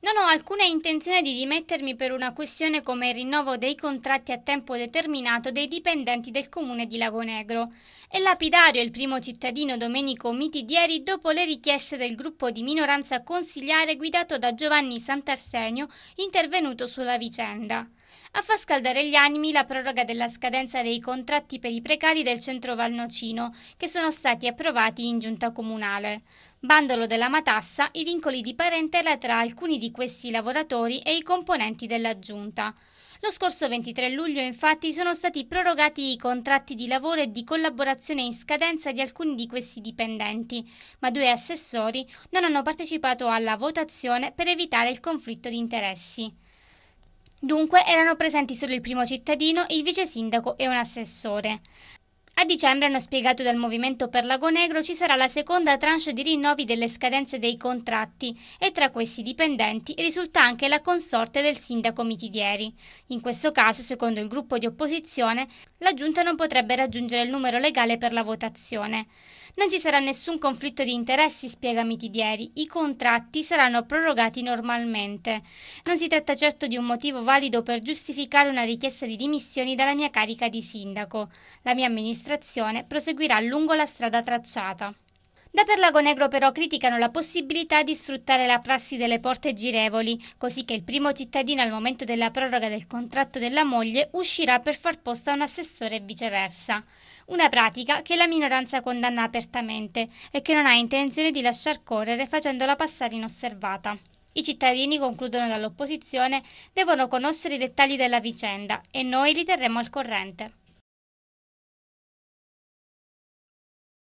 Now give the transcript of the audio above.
Non ho alcuna intenzione di dimettermi per una questione come il rinnovo dei contratti a tempo determinato dei dipendenti del comune di Lagonegro. È lapidario il primo cittadino Domenico Mitidieri dopo le richieste del gruppo di minoranza consigliare guidato da Giovanni Sant'Arsenio intervenuto sulla vicenda. A far scaldare gli animi la proroga della scadenza dei contratti per i precari del centro Valnocino, che sono stati approvati in giunta comunale. Bandolo della matassa, i vincoli di parentela tra alcuni di questi lavoratori e i componenti della giunta. Lo scorso 23 luglio infatti sono stati prorogati i contratti di lavoro e di collaborazione in scadenza di alcuni di questi dipendenti, ma due assessori non hanno partecipato alla votazione per evitare il conflitto di interessi. Dunque erano presenti solo il primo cittadino, il vice sindaco e un assessore. A dicembre, hanno spiegato dal Movimento per Lago Negro, ci sarà la seconda tranche di rinnovi delle scadenze dei contratti e tra questi dipendenti risulta anche la consorte del sindaco Mitidieri. In questo caso, secondo il gruppo di opposizione, la Giunta non potrebbe raggiungere il numero legale per la votazione. Non ci sarà nessun conflitto di interessi, spiega Mitidieri. I contratti saranno prorogati normalmente. Non si tratta certo di un motivo valido per giustificare una richiesta di dimissioni dalla mia carica di sindaco. La mia amministrazione amministrazione proseguirà lungo la strada tracciata. Da Perlagonegro però criticano la possibilità di sfruttare la prassi delle porte girevoli, così che il primo cittadino al momento della proroga del contratto della moglie uscirà per far posto a un assessore e viceversa. Una pratica che la minoranza condanna apertamente e che non ha intenzione di lasciar correre facendola passare inosservata. I cittadini, concludono dall'opposizione, devono conoscere i dettagli della vicenda e noi li terremo al corrente.